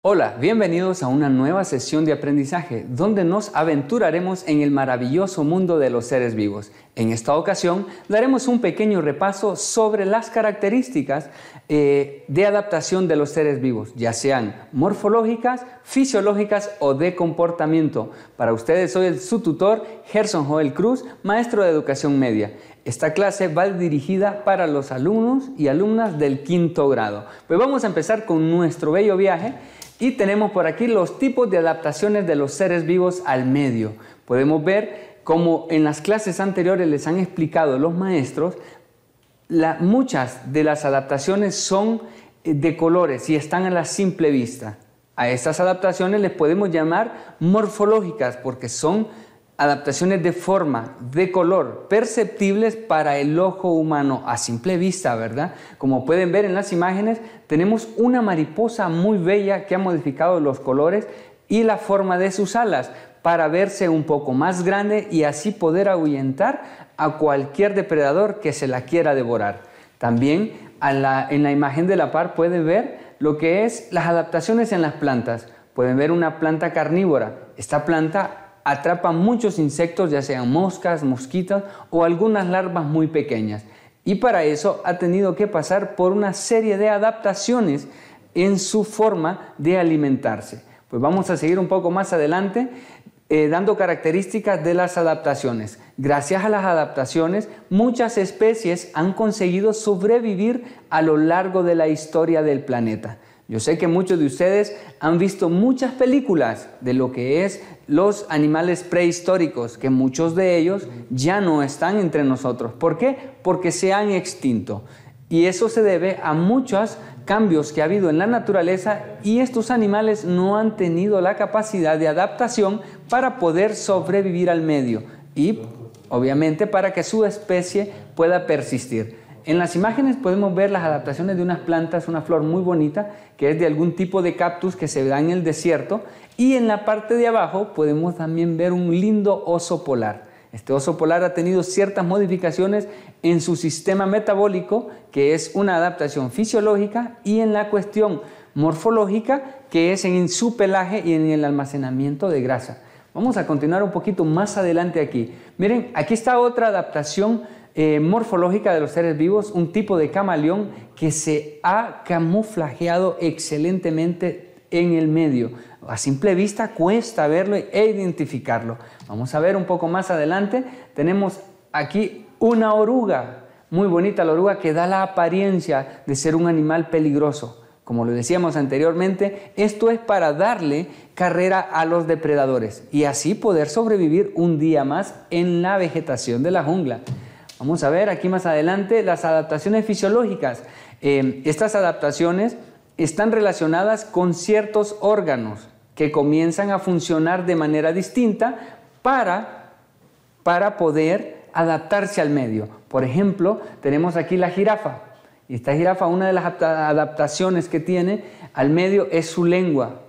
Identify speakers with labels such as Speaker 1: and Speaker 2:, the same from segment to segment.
Speaker 1: Hola, bienvenidos a una nueva sesión de aprendizaje donde nos aventuraremos en el maravilloso mundo de los seres vivos. En esta ocasión daremos un pequeño repaso sobre las características eh, de adaptación de los seres vivos, ya sean morfológicas, fisiológicas o de comportamiento. Para ustedes soy el, su tutor Gerson Joel Cruz, maestro de educación media. Esta clase va dirigida para los alumnos y alumnas del quinto grado. Pues vamos a empezar con nuestro bello viaje y tenemos por aquí los tipos de adaptaciones de los seres vivos al medio. Podemos ver como en las clases anteriores les han explicado los maestros, muchas de las adaptaciones son eh, de colores y están a la simple vista. A estas adaptaciones les podemos llamar morfológicas porque son adaptaciones de forma, de color, perceptibles para el ojo humano a simple vista, ¿verdad? Como pueden ver en las imágenes, tenemos una mariposa muy bella que ha modificado los colores y la forma de sus alas para verse un poco más grande y así poder ahuyentar a cualquier depredador que se la quiera devorar. También en la imagen de la par puede ver lo que es las adaptaciones en las plantas. Pueden ver una planta carnívora. Esta planta atrapa muchos insectos, ya sean moscas, mosquitas o algunas larvas muy pequeñas. Y para eso ha tenido que pasar por una serie de adaptaciones en su forma de alimentarse. Pues vamos a seguir un poco más adelante eh, dando características de las adaptaciones. Gracias a las adaptaciones, muchas especies han conseguido sobrevivir a lo largo de la historia del planeta. Yo sé que muchos de ustedes han visto muchas películas de lo que es los animales prehistóricos, que muchos de ellos ya no están entre nosotros. ¿Por qué? Porque se han extinto. Y eso se debe a muchos cambios que ha habido en la naturaleza y estos animales no han tenido la capacidad de adaptación para poder sobrevivir al medio y obviamente para que su especie pueda persistir. En las imágenes podemos ver las adaptaciones de unas plantas, una flor muy bonita, que es de algún tipo de cactus que se da en el desierto. Y en la parte de abajo podemos también ver un lindo oso polar. Este oso polar ha tenido ciertas modificaciones en su sistema metabólico, que es una adaptación fisiológica, y en la cuestión morfológica, que es en su pelaje y en el almacenamiento de grasa. Vamos a continuar un poquito más adelante aquí. Miren, aquí está otra adaptación eh, morfológica de los seres vivos, un tipo de camaleón que se ha camuflajeado excelentemente en el medio. A simple vista cuesta verlo e identificarlo. Vamos a ver un poco más adelante. Tenemos aquí una oruga, muy bonita la oruga, que da la apariencia de ser un animal peligroso. Como lo decíamos anteriormente, esto es para darle carrera a los depredadores y así poder sobrevivir un día más en la vegetación de la jungla. Vamos a ver aquí más adelante las adaptaciones fisiológicas. Eh, estas adaptaciones están relacionadas con ciertos órganos que comienzan a funcionar de manera distinta para, poder adaptarse al medio. Por ejemplo, tenemos aquí la jirafa. Y esta jirafa, una de las adaptaciones que tiene al medio es su lengua.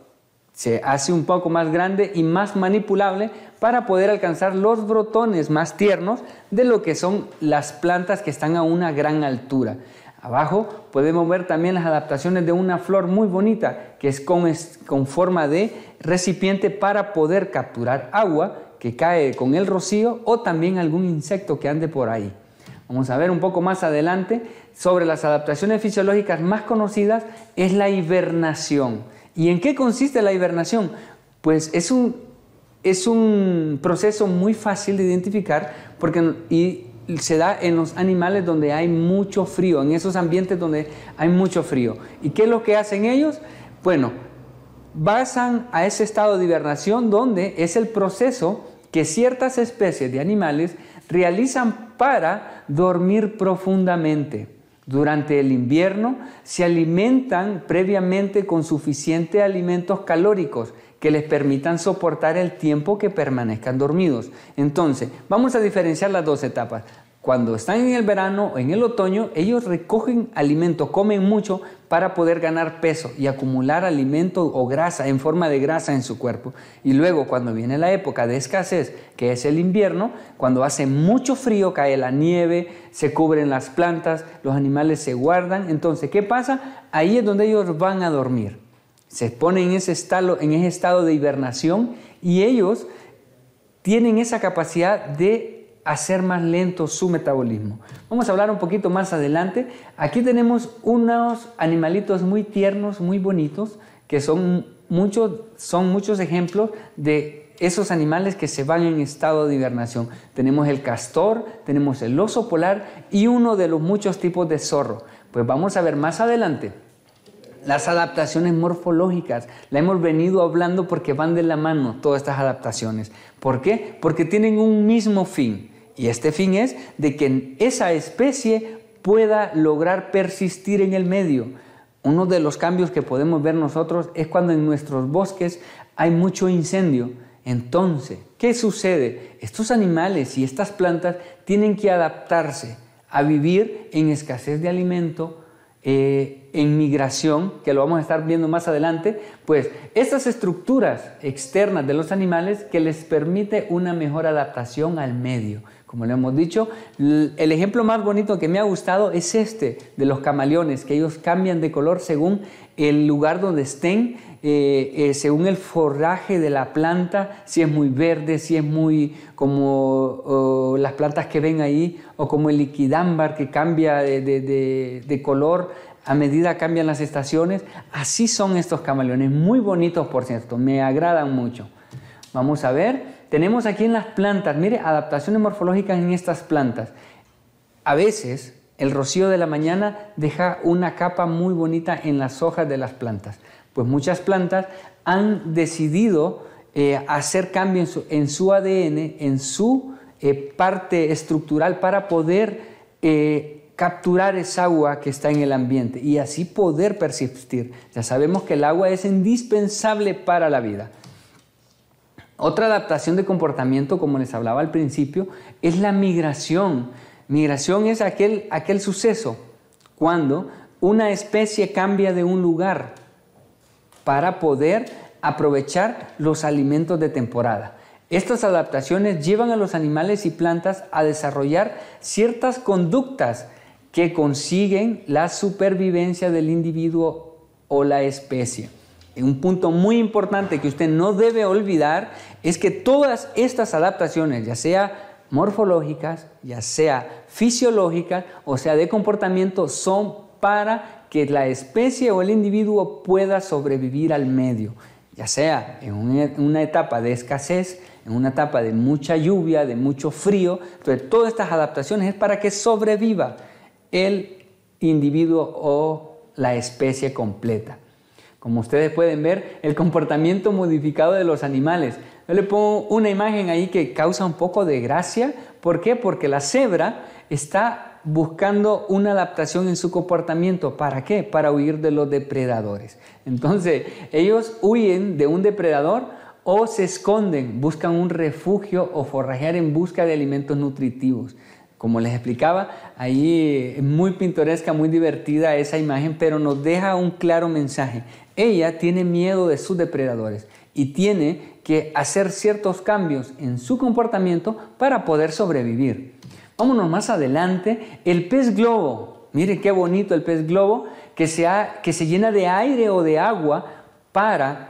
Speaker 1: Se hace un poco más grande y más manipulable para poder alcanzar los brotones más tiernos de lo que son las plantas que están a una gran altura. Abajo podemos ver también las adaptaciones de una flor muy bonita que es con, forma de recipiente para poder capturar agua que cae con el rocío o también algún insecto que ande por ahí. Vamos a ver un poco más adelante sobre las adaptaciones fisiológicas más conocidas es la hibernación. ¿Y en qué consiste la hibernación? Pues es un es un proceso muy fácil de identificar porque se da en los animales donde hay mucho frío, en esos ambientes donde hay mucho frío. ¿Y qué es lo que hacen ellos? Bueno, basan a ese estado de hibernación donde es el proceso que ciertas especies de animales realizan para dormir profundamente. Durante el invierno se alimentan previamente con suficientes alimentos calóricos que les permitan soportar el tiempo que permanezcan dormidos. Entonces, vamos a diferenciar las dos etapas. Cuando están en el verano o en el otoño, ellos recogen alimento, comen mucho para poder ganar peso y acumular alimento o grasa en forma de grasa en su cuerpo. Y luego cuando viene la época de escasez, que es el invierno, cuando hace mucho frío, cae la nieve, se cubren las plantas, los animales se guardan. Entonces, ¿qué pasa? Ahí es donde ellos van a dormir se pone en ese estado, en ese estado de hibernación y ellos tienen esa capacidad de hacer más lento su metabolismo. Vamos a hablar un poquito más adelante. Aquí tenemos unos animalitos muy tiernos, muy bonitos, que son muchos, son muchos ejemplos de esos animales que se van en estado de hibernación. Tenemos el castor, tenemos el oso polar y uno de los muchos tipos de zorro. Pues vamos a ver más adelante. Las adaptaciones morfológicas, la hemos venido hablando porque van de la mano todas estas adaptaciones. ¿Por qué? Porque tienen un mismo fin. Y este fin es de que esa especie pueda lograr persistir en el medio. Uno de los cambios que podemos ver nosotros es cuando en nuestros bosques hay mucho incendio. Entonces, ¿qué sucede? Estos animales y estas plantas tienen que adaptarse a vivir en escasez de alimento, eh, en migración, que lo vamos a estar viendo más adelante, pues estas estructuras externas de los animales que les permite una mejor adaptación al medio como le hemos dicho. El ejemplo más bonito que me ha gustado es este de los camaleones, que ellos cambian de color según el lugar donde estén, eh, eh, según el forraje de la planta, si es muy verde, si es muy como las plantas que ven ahí, o como el liquidámbar que cambia de, de color a medida cambian las estaciones. Así son estos camaleones, muy bonitos por cierto, me agradan mucho. Vamos a ver tenemos aquí en las plantas, mire, adaptaciones morfológicas en estas plantas. A veces el rocío de la mañana deja una capa muy bonita en las hojas de las plantas. Pues muchas plantas han decidido eh, hacer cambios en, su, ADN, en su eh, parte estructural para poder eh, capturar esa agua que está en el ambiente y así poder persistir. Ya sabemos que el agua es indispensable para la vida. Otra adaptación de comportamiento, como les hablaba al principio, es la migración. Migración es aquel, suceso cuando una especie cambia de un lugar para poder aprovechar los alimentos de temporada. Estas adaptaciones llevan a los animales y plantas a desarrollar ciertas conductas que consiguen la supervivencia del individuo o la especie un punto muy importante que usted no debe olvidar es que todas estas adaptaciones, ya sea morfológicas, ya sea fisiológicas o sea de comportamiento, son para que la especie o el individuo pueda sobrevivir al medio, ya sea en e, una etapa de escasez, en una etapa de mucha lluvia, de mucho frío. Entonces, todas estas adaptaciones es para que sobreviva el individuo o la especie completa. Como ustedes pueden ver, el comportamiento modificado de los animales. Yo le pongo una imagen ahí que causa un poco de gracia. ¿Por qué? Porque la cebra está buscando una adaptación en su comportamiento. ¿Para qué? Para huir de los depredadores. Entonces, ellos huyen de un depredador o se esconden, buscan un refugio o forrajear en busca de alimentos nutritivos como les explicaba, ahí es muy pintoresca, muy divertida esa imagen, pero nos deja un claro mensaje. Ella tiene miedo de sus depredadores y tiene que hacer ciertos cambios en su comportamiento para poder sobrevivir. Vámonos más adelante, el pez globo. Mire qué bonito el pez globo que se, que se llena de aire o de agua para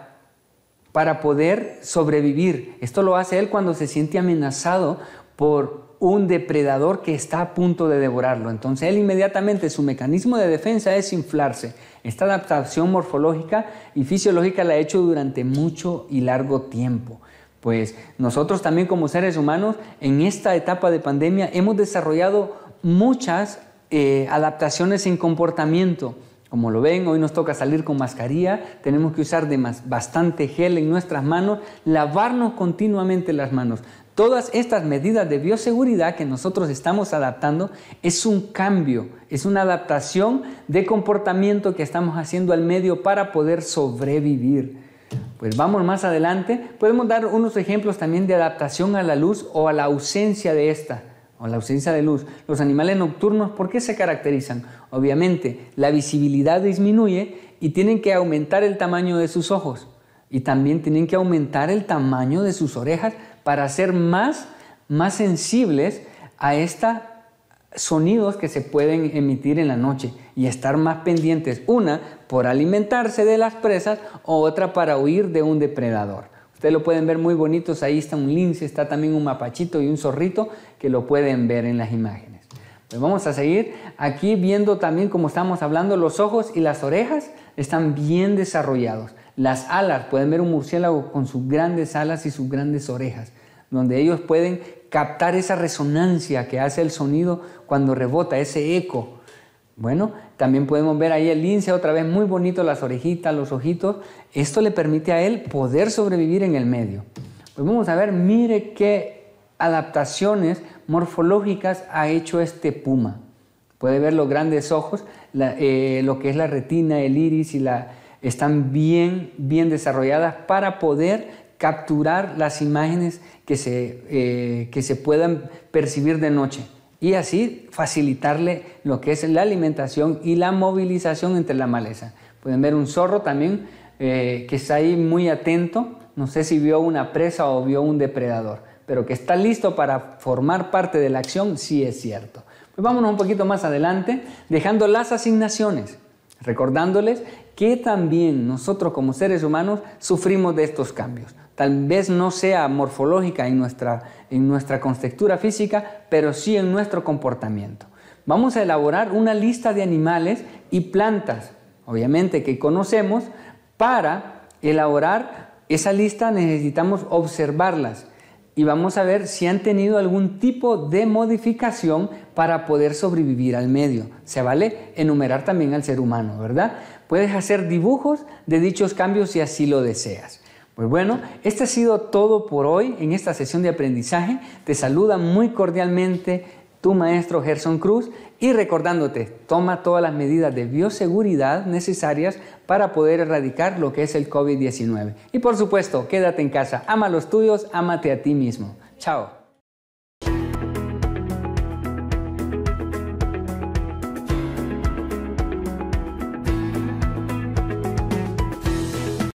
Speaker 1: para poder sobrevivir. Esto lo hace él cuando se siente amenazado por un depredador que está a punto de devorarlo. Entonces él inmediatamente su mecanismo de defensa es inflarse. Esta adaptación morfológica y fisiológica la ha hecho durante mucho y largo tiempo. Pues nosotros también como seres humanos en esta etapa de pandemia hemos desarrollado muchas eh, adaptaciones en comportamiento. Como lo ven, hoy nos toca salir con mascarilla, tenemos que usar bastante gel en nuestras manos, lavarnos continuamente las manos. Todas estas medidas de bioseguridad que nosotros estamos adaptando es un cambio, es una adaptación de comportamiento que estamos haciendo al medio para poder sobrevivir. Pues vamos más adelante, podemos dar unos ejemplos también de adaptación a la luz o a la ausencia de esta o la ausencia de luz. Los animales nocturnos, ¿por qué se caracterizan? Obviamente, la visibilidad disminuye y tienen que aumentar el tamaño de sus ojos y también tienen que aumentar el tamaño de sus orejas para ser más, sensibles a estos sonidos que se pueden emitir en la noche y estar más pendientes, una por alimentarse de las presas o otra para huir de un depredador. Ustedes lo pueden ver muy bonitos, ahí está un lince, está también un mapachito y un zorrito que lo pueden ver en las imágenes. Pues vamos a seguir aquí viendo también como estamos hablando, los ojos y las orejas están bien desarrollados las alas, pueden ver un murciélago con sus grandes alas y sus grandes orejas, donde ellos pueden captar esa resonancia que hace el sonido cuando rebota, ese eco. Bueno, también podemos ver ahí el lince otra vez, muy bonito las orejitas, los ojitos. Esto le permite a él poder sobrevivir en el medio. Pues vamos a ver, mire qué adaptaciones morfológicas ha hecho este puma. Puede ver los grandes ojos, eh, lo que es la retina, el iris y la, están bien, bien desarrolladas para poder capturar las imágenes eh, que se, puedan percibir de noche y así facilitarle lo que es la alimentación y la movilización entre la maleza. Pueden ver un zorro también eh, que está ahí muy atento, no sé si vio una presa o vio un depredador, pero que está listo para formar parte de la acción, sí es cierto. Pues vámonos un poquito más adelante, dejando las asignaciones recordándoles que también nosotros como seres humanos sufrimos de estos cambios. Tal vez no sea morfológica en nuestra, en constructura física, pero sí en nuestro comportamiento. Vamos a elaborar una lista de animales y plantas, obviamente que conocemos, para elaborar esa lista necesitamos observarlas y vamos a ver si han tenido algún tipo de modificación para poder sobrevivir al medio. Se vale enumerar también al ser humano, ¿verdad? Puedes hacer dibujos de dichos cambios si así lo deseas. Pues bueno, este ha sido todo por hoy en esta sesión de aprendizaje. Te saluda muy cordialmente tu maestro Gerson Cruz y recordándote, toma todas las medidas de bioseguridad necesarias para poder erradicar lo que es el COVID-19. Y por supuesto, quédate en casa, ama los tuyos, ámate a ti mismo. Chao.